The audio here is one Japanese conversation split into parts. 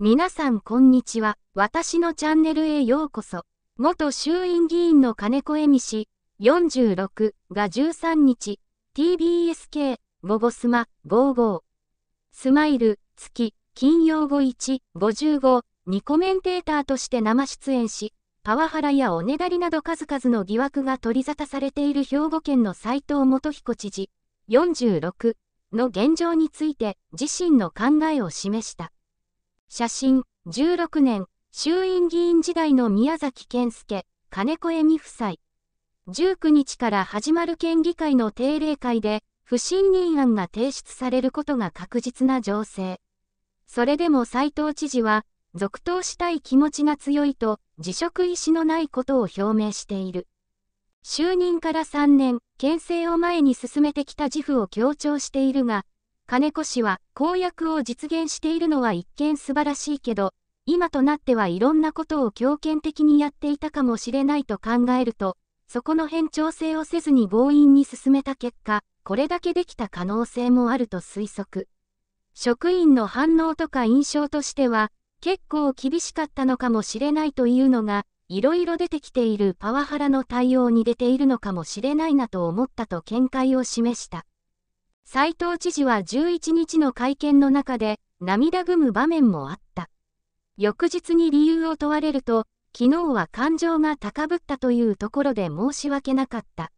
皆さんこんにちは。私のチャンネルへようこそ。元衆院議員の金子恵美氏、46が13日、TBSK、ゴゴスマ、55。スマイル、月、金曜後1、55にコメンテーターとして生出演し、パワハラやおねだりなど数々の疑惑が取り沙汰されている兵庫県の斎藤元彦知事、46の現状について自身の考えを示した。写真、16年、衆院議員時代の宮崎健介、金子恵美夫妻。19日から始まる県議会の定例会で、不信任案が提出されることが確実な情勢。それでも斉藤知事は、続投したい気持ちが強いと、辞職意思のないことを表明している。就任から3年、県政を前に進めてきた自負を強調しているが、金子氏は公約を実現しているのは一見素晴らしいけど、今となってはいろんなことを強権的にやっていたかもしれないと考えると、そこの辺調整をせずに強引に進めた結果、これだけできた可能性もあると推測。職員の反応とか印象としては、結構厳しかったのかもしれないというのが、いろいろ出てきているパワハラの対応に出ているのかもしれないなと思ったと見解を示した。斉藤知事は11日の会見の中で涙ぐむ場面もあった。翌日に理由を問われると、昨日は感情が高ぶったというところで申し訳なかった。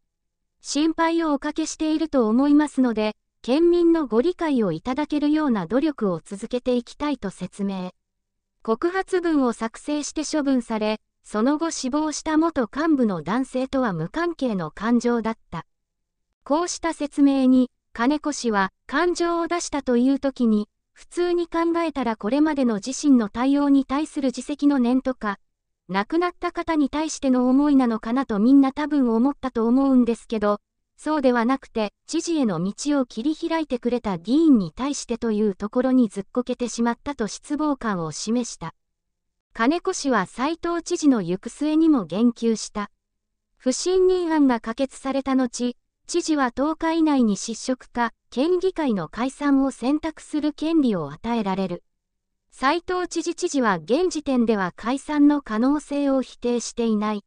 心配をおかけしていると思いますので、県民のご理解をいただけるような努力を続けていきたいと説明。告発文を作成して処分され、その後死亡した元幹部の男性とは無関係の感情だった。こうした説明に、金子氏は感情を出したという時に、普通に考えたらこれまでの自身の対応に対する自責の念とか、亡くなった方に対しての思いなのかなとみんな多分思ったと思うんですけど、そうではなくて、知事への道を切り開いてくれた議員に対してというところにずっこけてしまったと失望感を示した。金子氏は斎藤知事の行く末にも言及した。不信任案が可決された後、知事は10日以内に失職か、県議会の解散を選択する権利を与えられる。斉藤知事知事は現時点では解散の可能性を否定していない。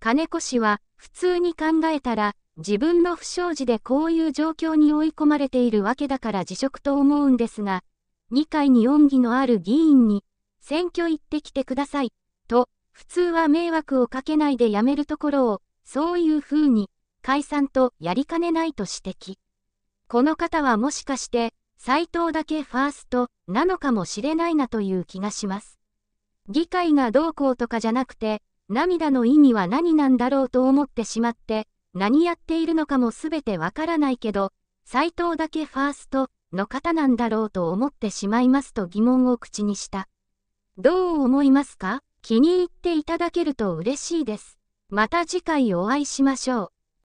金子氏は、普通に考えたら、自分の不祥事でこういう状況に追い込まれているわけだから辞職と思うんですが、二階に恩義のある議員に、選挙行ってきてください、と、普通は迷惑をかけないで辞めるところを、そういうふうに、解散とやりかねないと指摘。この方はもしかして、斎藤だけファーストなのかもしれないなという気がします。議会がどうこうとかじゃなくて、涙の意味は何なんだろうと思ってしまって、何やっているのかもすべてわからないけど、斎藤だけファーストの方なんだろうと思ってしまいますと疑問を口にした。どう思いますか気に入っていただけると嬉しいです。また次回お会いしましょう。